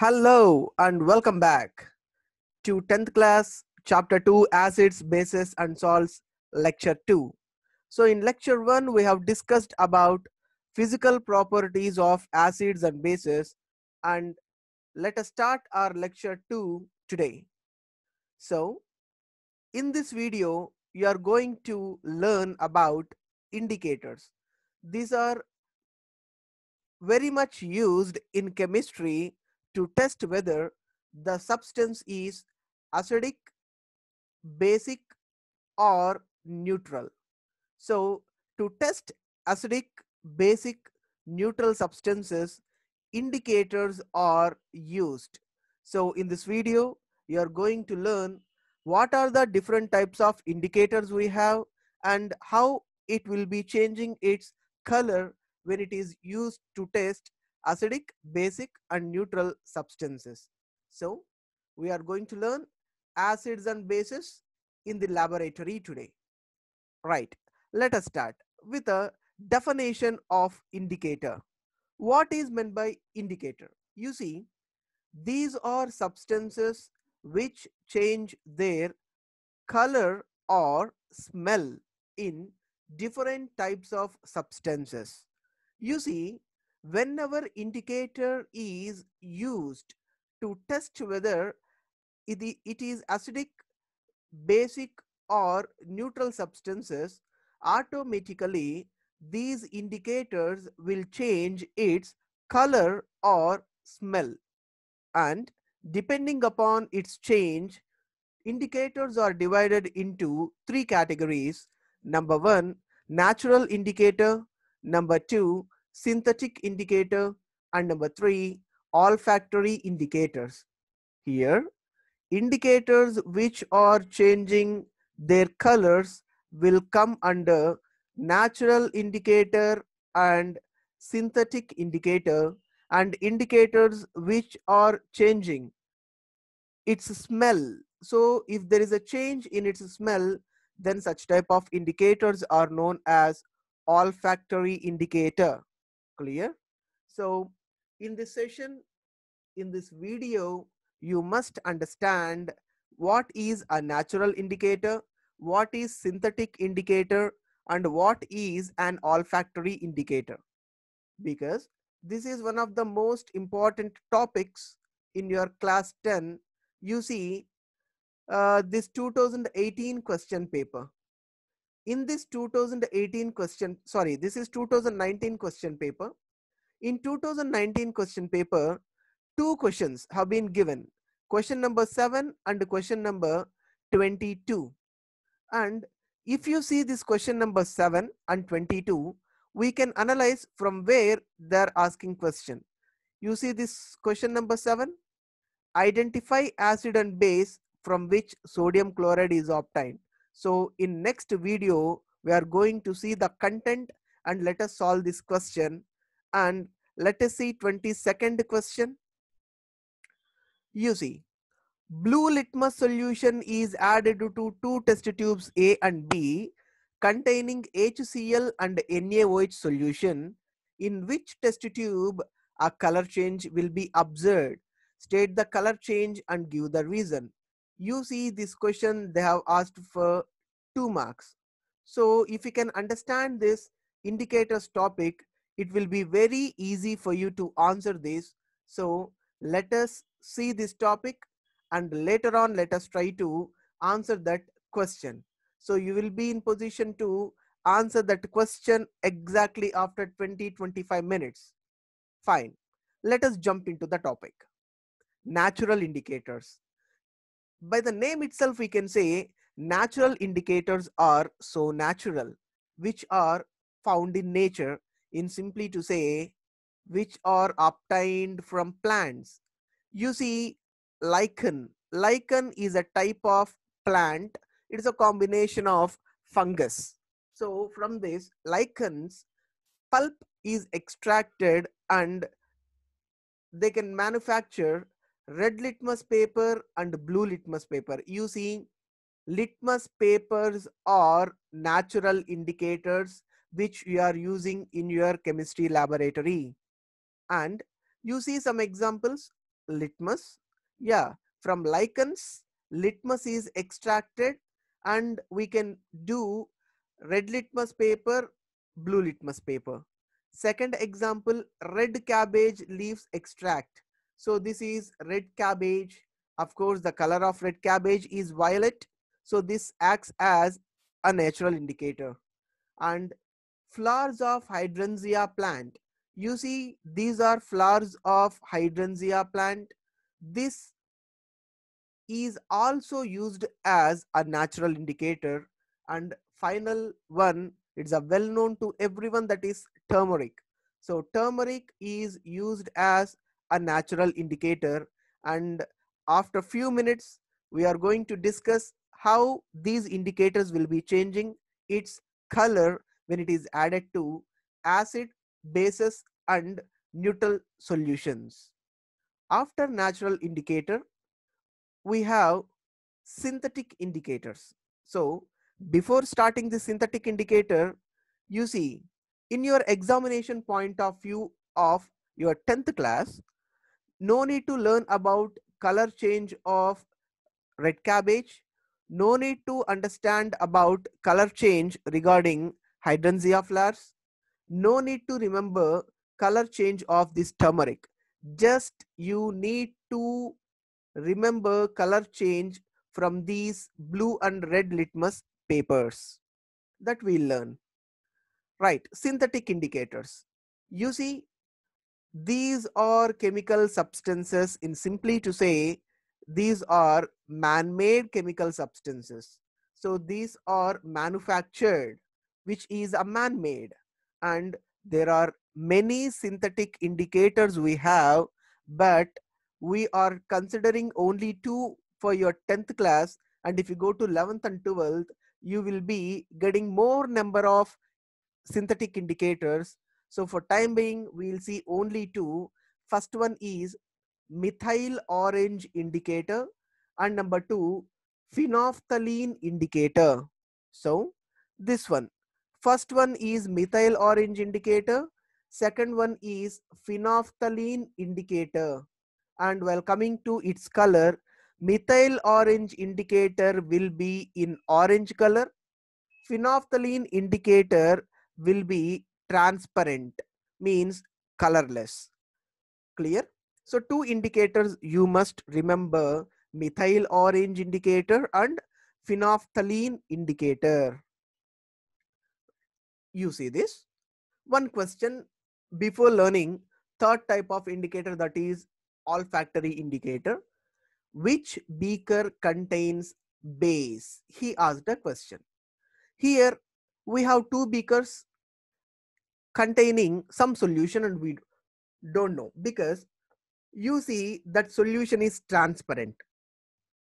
Hello and welcome back to 10th class, chapter 2 acids, bases, and salts, lecture 2. So, in lecture 1, we have discussed about physical properties of acids and bases, and let us start our lecture 2 today. So, in this video, you are going to learn about indicators. These are very much used in chemistry to test whether the substance is acidic, basic or neutral. So to test acidic, basic, neutral substances, indicators are used. So in this video, you are going to learn what are the different types of indicators we have and how it will be changing its color when it is used to test acidic, basic and neutral substances. So we are going to learn acids and bases in the laboratory today. Right, let us start with a definition of indicator. What is meant by indicator? You see, these are substances which change their color or smell in different types of substances. You see, whenever indicator is used to test whether it is acidic, basic or neutral substances, automatically these indicators will change its color or smell. And depending upon its change, indicators are divided into three categories. Number one, natural indicator. Number two, synthetic indicator, and number three, olfactory indicators. Here, indicators which are changing their colors will come under natural indicator and synthetic indicator and indicators which are changing its smell. So if there is a change in its smell, then such type of indicators are known as olfactory indicator clear so in this session in this video you must understand what is a natural indicator what is synthetic indicator and what is an olfactory indicator because this is one of the most important topics in your class 10 you see uh, this 2018 question paper in this 2018 question sorry this is 2019 question paper in 2019 question paper two questions have been given question number 7 and question number 22 and if you see this question number 7 and 22 we can analyze from where they're asking question you see this question number 7 identify acid and base from which sodium chloride is obtained so in next video, we are going to see the content and let us solve this question. And let us see 22nd question. You see, blue litmus solution is added to two test tubes A and B containing HCl and NaOH solution in which test tube a color change will be observed. State the color change and give the reason you see this question they have asked for two marks so if you can understand this indicators topic it will be very easy for you to answer this so let us see this topic and later on let us try to answer that question so you will be in position to answer that question exactly after 20 25 minutes fine let us jump into the topic natural indicators by the name itself, we can say natural indicators are so natural, which are found in nature in simply to say, which are obtained from plants. You see lichen. Lichen is a type of plant. It is a combination of fungus. So from this lichens, pulp is extracted and they can manufacture red litmus paper and blue litmus paper. You see, litmus papers are natural indicators which you are using in your chemistry laboratory. And you see some examples, litmus. Yeah, from lichens, litmus is extracted and we can do red litmus paper, blue litmus paper. Second example, red cabbage leaves extract. So this is red cabbage. Of course, the color of red cabbage is violet. So this acts as a natural indicator. And flowers of hydrangea plant. You see, these are flowers of hydrangea plant. This is also used as a natural indicator. And final one, it's a well known to everyone that is turmeric. So turmeric is used as a natural indicator and after few minutes we are going to discuss how these indicators will be changing its color when it is added to acid bases and neutral solutions after natural indicator we have synthetic indicators so before starting the synthetic indicator you see in your examination point of view of your 10th class no need to learn about color change of red cabbage no need to understand about color change regarding hydrangea flowers no need to remember color change of this turmeric just you need to remember color change from these blue and red litmus papers that we learn right synthetic indicators you see these are chemical substances in simply to say these are man-made chemical substances so these are manufactured which is a man-made and there are many synthetic indicators we have but we are considering only two for your 10th class and if you go to 11th and 12th you will be getting more number of synthetic indicators so for time being, we'll see only two. First one is methyl orange indicator and number two, phenolphthalein indicator. So this one, first one is methyl orange indicator. Second one is phenolphthalein indicator. And while coming to its color, methyl orange indicator will be in orange color. Phenolphthalein indicator will be transparent means colorless clear so two indicators you must remember methyl orange indicator and phenolphthalein indicator you see this one question before learning third type of indicator that is olfactory indicator which beaker contains base he asked a question here we have two beakers containing some solution and we don't know because you see that solution is transparent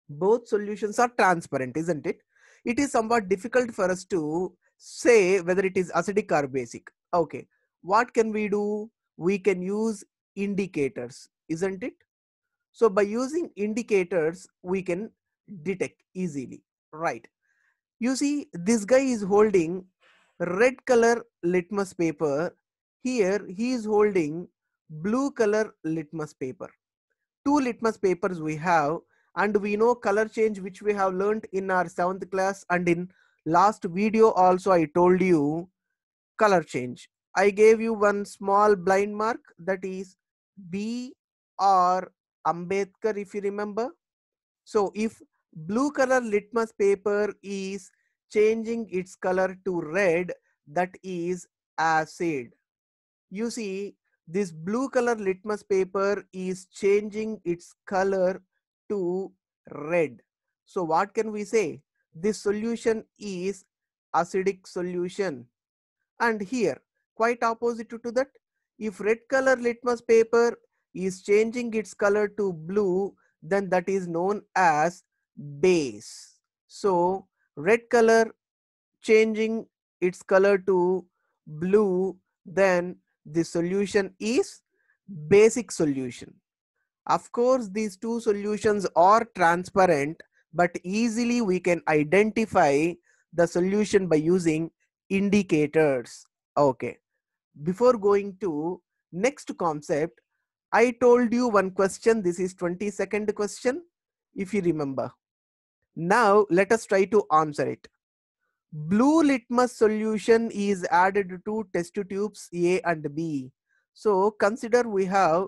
both solutions are transparent isn't it it is somewhat difficult for us to say whether it is acidic or basic okay what can we do we can use indicators isn't it so by using indicators we can detect easily right you see this guy is holding red color litmus paper. Here he is holding blue color litmus paper. Two litmus papers we have and we know color change which we have learned in our seventh class and in last video also I told you color change. I gave you one small blind mark that is B or Ambedkar if you remember. So if blue color litmus paper is changing its color to red that is acid. You see this blue color litmus paper is changing its color to red. So what can we say? This solution is acidic solution. And here quite opposite to that. If red color litmus paper is changing its color to blue, then that is known as base. So red color changing its color to blue then the solution is basic solution of course these two solutions are transparent but easily we can identify the solution by using indicators okay before going to next concept i told you one question this is 22nd question if you remember now let us try to answer it. Blue litmus solution is added to test tubes A and B. So consider we have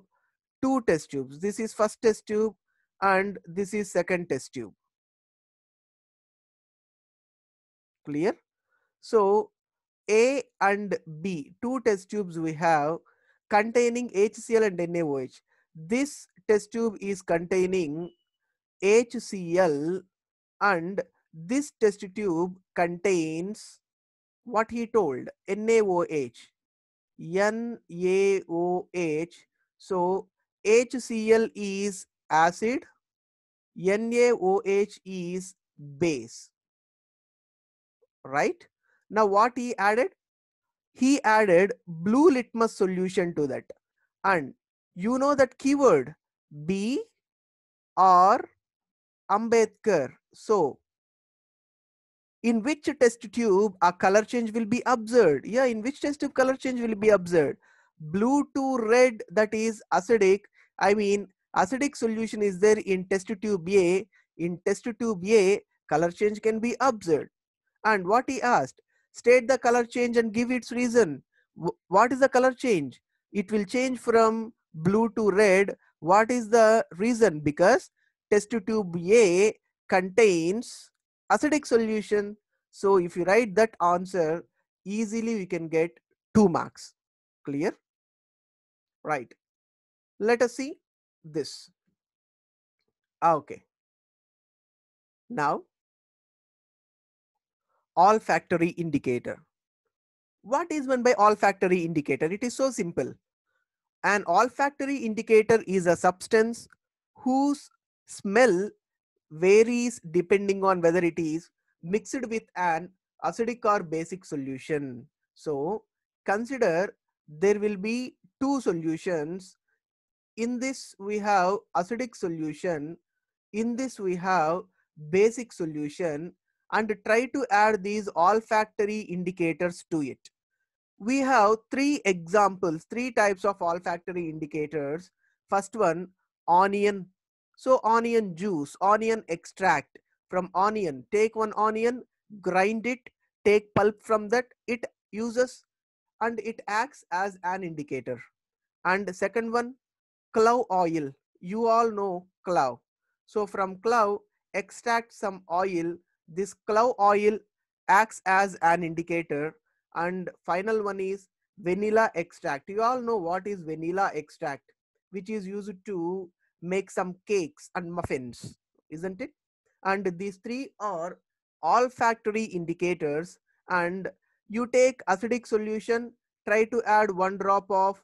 two test tubes. This is first test tube and this is second test tube. Clear? So A and B, two test tubes we have containing HCl and NaOH. This test tube is containing HCl and this test tube contains what he told NaOH NaOH so HCl is acid NaOH is base right now what he added he added blue litmus solution to that and you know that keyword B or Ambedkar so in which test tube a color change will be observed yeah in which test tube color change will be observed blue to red that is acidic i mean acidic solution is there in test tube a in test tube a color change can be observed and what he asked state the color change and give its reason what is the color change it will change from blue to red what is the reason because test tube a contains acidic solution. So if you write that answer, easily we can get 2 marks. Clear? Right. Let us see this. Ah, okay. Now, olfactory indicator. What is meant by olfactory indicator? It is so simple. An olfactory indicator is a substance whose smell varies depending on whether it is mixed with an acidic or basic solution. So consider there will be two solutions. In this we have acidic solution. In this we have basic solution and try to add these olfactory indicators to it. We have three examples, three types of olfactory indicators. First one, onion so onion juice, onion extract from onion. Take one onion, grind it, take pulp from that. It uses and it acts as an indicator. And second one, clove oil. You all know clove. So from clove, extract some oil. This clove oil acts as an indicator. And final one is vanilla extract. You all know what is vanilla extract, which is used to make some cakes and muffins, isn't it? And these three are olfactory indicators. And you take acidic solution, try to add one drop of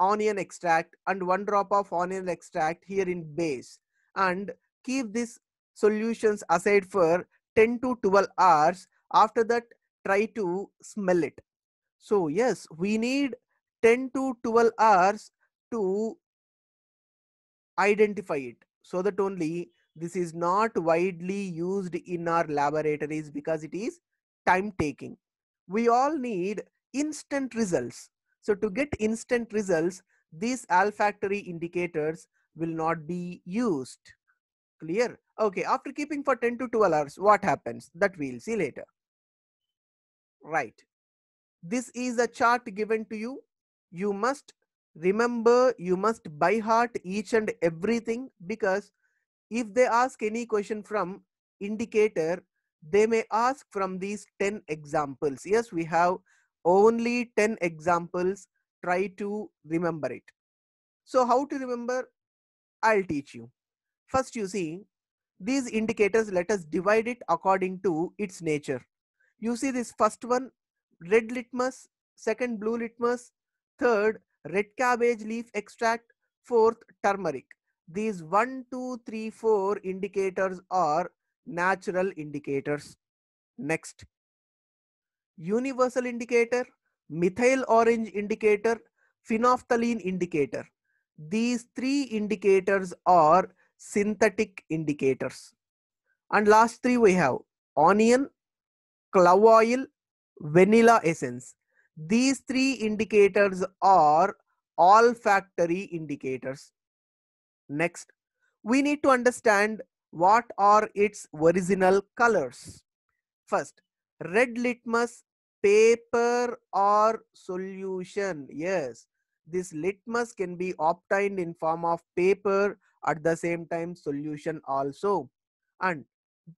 onion extract and one drop of onion extract here in base and keep these solutions aside for 10 to 12 hours after that try to smell it so yes we need 10 to 12 hours to identify it so that only this is not widely used in our laboratories because it is time taking we all need instant results so to get instant results these olfactory indicators will not be used clear okay after keeping for 10 to 12 hours what happens that we'll see later right this is a chart given to you you must remember you must by heart each and everything because if they ask any question from indicator they may ask from these 10 examples yes we have only 10 examples try to remember it so how to remember i'll teach you first you see these indicators let us divide it according to its nature you see this first one red litmus second blue litmus third red cabbage leaf extract, fourth turmeric. These one, two, three, four indicators are natural indicators. Next, universal indicator, methyl orange indicator, phenolphthalein indicator. These three indicators are synthetic indicators. And last three we have onion, clove oil, vanilla essence. These three indicators are all factory indicators. Next, we need to understand what are its original colors. First, red litmus paper or solution. Yes, this litmus can be obtained in form of paper at the same time solution also. And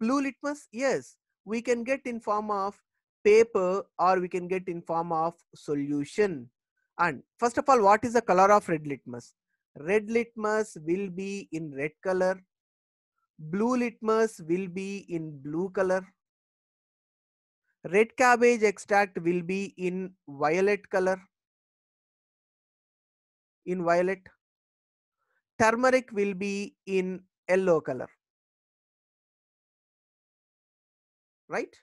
blue litmus, yes, we can get in form of paper or we can get in form of solution. And first of all, what is the color of red litmus? Red litmus will be in red color. Blue litmus will be in blue color. Red cabbage extract will be in violet color. In violet. Turmeric will be in yellow color. Right?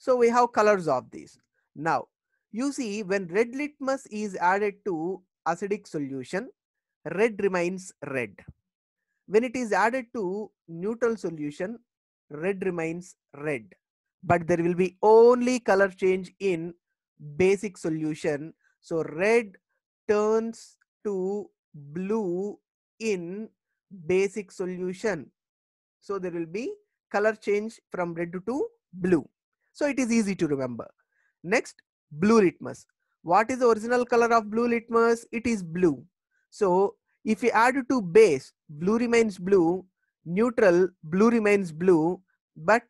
So we have colors of these. Now, you see when red litmus is added to acidic solution, red remains red. When it is added to neutral solution, red remains red. But there will be only color change in basic solution. So red turns to blue in basic solution. So there will be color change from red to blue. So it is easy to remember. Next, blue litmus. What is the original color of blue litmus? It is blue. So if you add to base, blue remains blue, neutral, blue remains blue. But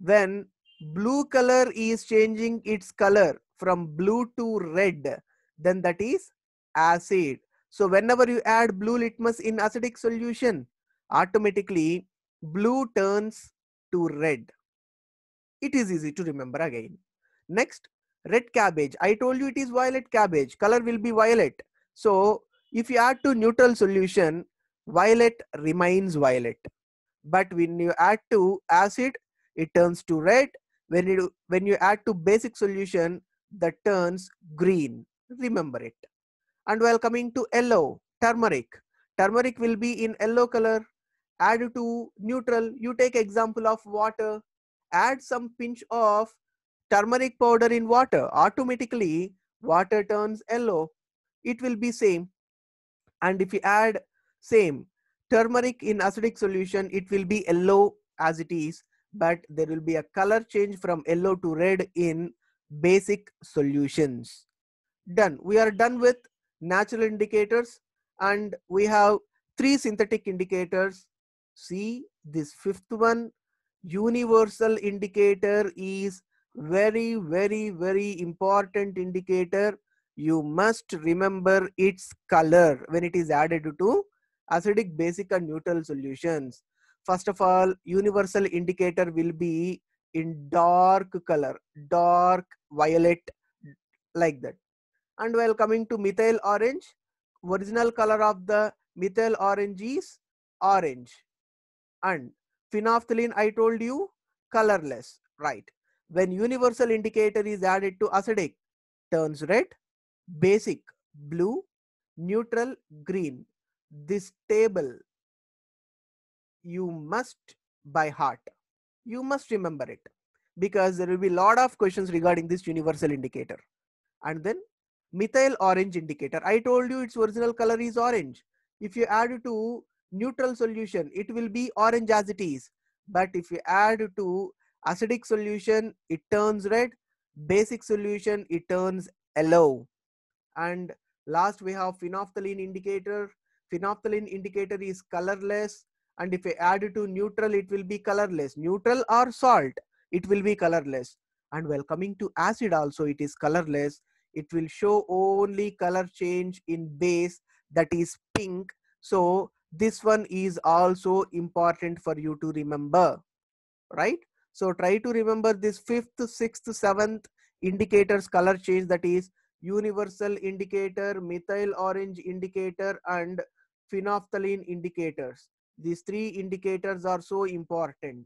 when blue color is changing its color from blue to red, then that is acid. So whenever you add blue litmus in acidic solution, automatically blue turns to red it is easy to remember again. Next, red cabbage. I told you it is violet cabbage. Color will be violet. So if you add to neutral solution, violet remains violet. But when you add to acid, it turns to red. When you, when you add to basic solution, that turns green. Remember it. And while coming to yellow, turmeric. Turmeric will be in yellow color. Add to neutral. You take example of water add some pinch of turmeric powder in water, automatically water turns yellow. It will be same. And if you add same turmeric in acidic solution, it will be yellow as it is, but there will be a color change from yellow to red in basic solutions. Done. We are done with natural indicators and we have three synthetic indicators. See this fifth one universal indicator is very, very, very important indicator. You must remember its color when it is added to acidic, basic and neutral solutions. First of all, universal indicator will be in dark color, dark violet like that. And while coming to methyl orange, original color of the methyl orange is orange. And Phenolphthalein, I told you, colorless, right? When universal indicator is added to acidic, turns red, basic, blue, neutral, green. This table you must by heart. You must remember it because there will be a lot of questions regarding this universal indicator. And then methyl orange indicator. I told you its original color is orange. If you add it to neutral solution it will be orange as it is but if you add to acidic solution it turns red basic solution it turns yellow and last we have phenolphthalein indicator phenolphthalein indicator is colorless and if you add to neutral it will be colorless neutral or salt it will be colorless and well, coming to acid also it is colorless it will show only color change in base that is pink so this one is also important for you to remember right so try to remember this fifth sixth seventh indicators color change that is universal indicator methyl orange indicator and phenolphthalein indicators these three indicators are so important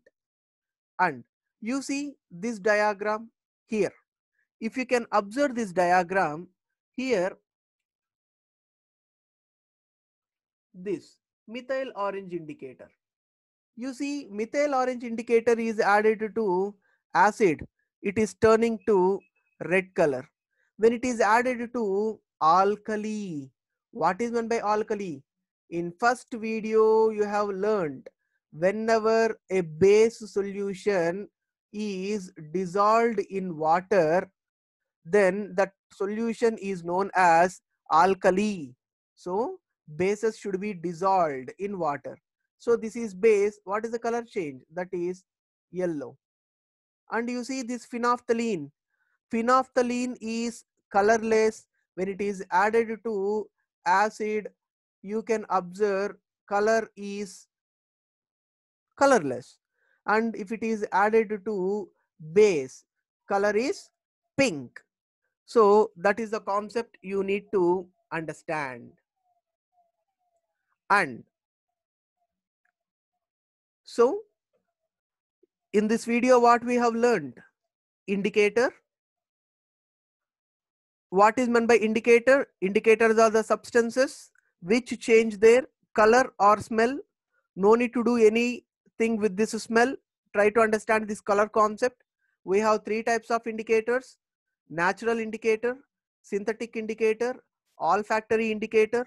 and you see this diagram here if you can observe this diagram here this methyl orange indicator. You see methyl orange indicator is added to acid. It is turning to red color. When it is added to alkali, what is meant by alkali? In first video you have learned whenever a base solution is dissolved in water, then that solution is known as alkali. So bases should be dissolved in water. So this is base. What is the color change? That is yellow. And you see this phenolphthalein. Phenolphthalein is colorless. When it is added to acid, you can observe color is colorless. And if it is added to base, color is pink. So that is the concept you need to understand and so in this video what we have learned indicator what is meant by indicator indicators are the substances which change their color or smell no need to do anything with this smell try to understand this color concept we have three types of indicators natural indicator synthetic indicator olfactory indicator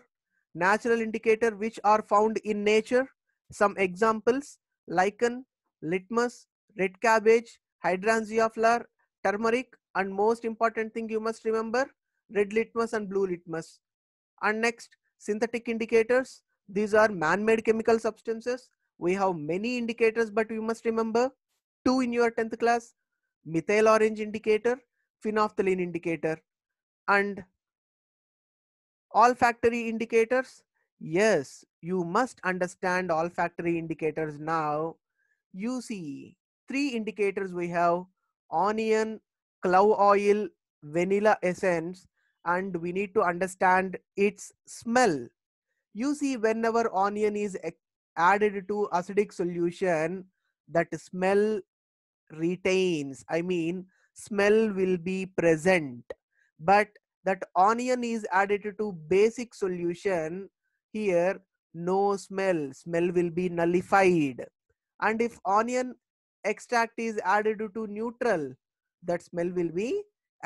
natural indicator which are found in nature. Some examples, lichen, litmus, red cabbage, hydrangea flower, turmeric, and most important thing you must remember, red litmus and blue litmus. And next, synthetic indicators. These are man-made chemical substances. We have many indicators, but you must remember two in your 10th class, methyl orange indicator, phenolphthalein indicator. And all factory indicators? Yes, you must understand all factory indicators now. You see three indicators we have onion, clove oil, vanilla essence and we need to understand its smell. You see whenever onion is added to acidic solution that smell retains. I mean smell will be present but that onion is added to basic solution here no smell smell will be nullified and if onion extract is added to neutral that smell will be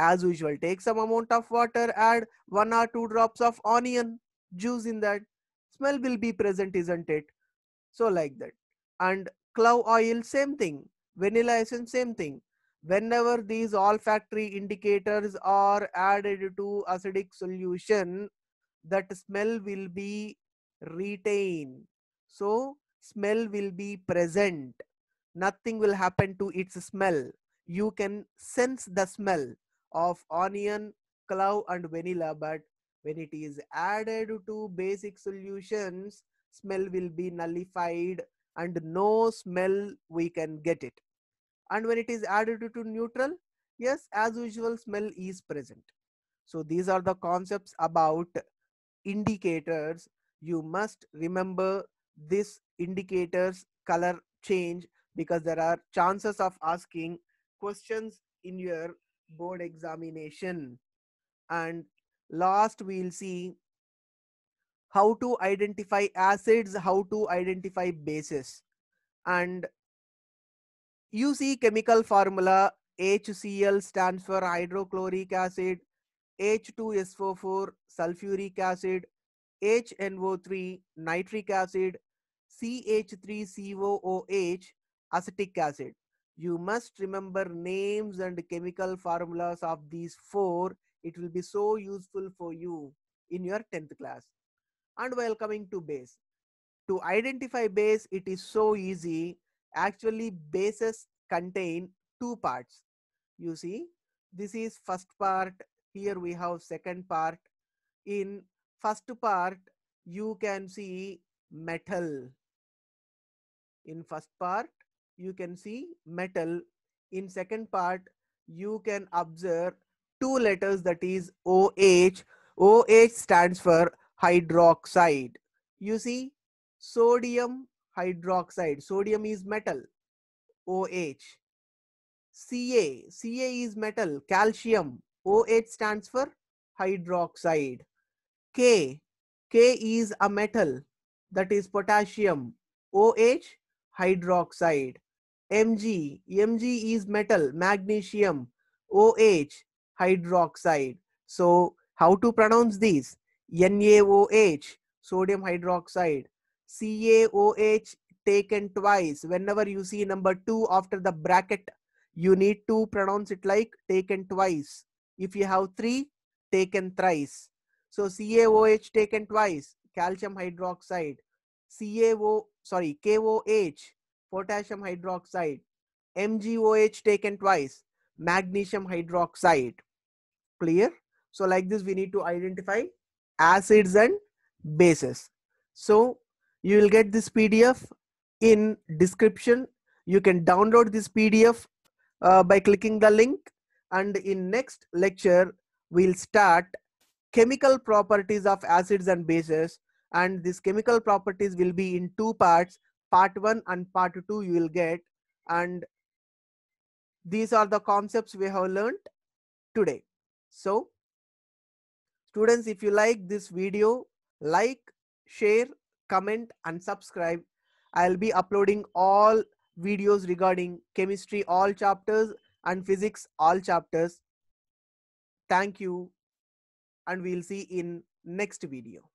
as usual take some amount of water add one or two drops of onion juice in that smell will be present isn't it so like that and clove oil same thing vanilla essence same thing whenever these olfactory indicators are added to acidic solution that smell will be retained so smell will be present nothing will happen to its smell you can sense the smell of onion clove and vanilla but when it is added to basic solutions smell will be nullified and no smell we can get it and when it is added to neutral yes as usual smell is present so these are the concepts about indicators you must remember this indicators color change because there are chances of asking questions in your board examination and last we'll see how to identify acids how to identify bases and you see chemical formula HCl stands for hydrochloric acid, H2SO4 sulfuric acid, HNO3 nitric acid, CH3COOH acetic acid. You must remember names and chemical formulas of these four. It will be so useful for you in your 10th class. And while coming to base, to identify base, it is so easy actually bases contain two parts you see this is first part here we have second part in first part you can see metal in first part you can see metal in second part you can observe two letters that is OH OH stands for hydroxide you see sodium hydroxide. Sodium is metal, OH. Ca, Ca is metal, calcium. OH stands for hydroxide. K, K is a metal, that is potassium. OH, hydroxide. Mg, Mg is metal, magnesium. OH, hydroxide. So how to pronounce these? NaOH, sodium hydroxide. CaOH taken twice. Whenever you see number 2 after the bracket, you need to pronounce it like taken twice. If you have 3, taken thrice. So CaOH taken twice, calcium hydroxide. CaO, sorry, KOH, potassium hydroxide. MgOH taken twice, magnesium hydroxide. Clear? So like this, we need to identify acids and bases. So you will get this pdf in description you can download this pdf uh, by clicking the link and in next lecture we'll start chemical properties of acids and bases and these chemical properties will be in two parts part 1 and part 2 you will get and these are the concepts we have learned today so students if you like this video like share comment and subscribe i'll be uploading all videos regarding chemistry all chapters and physics all chapters thank you and we'll see in next video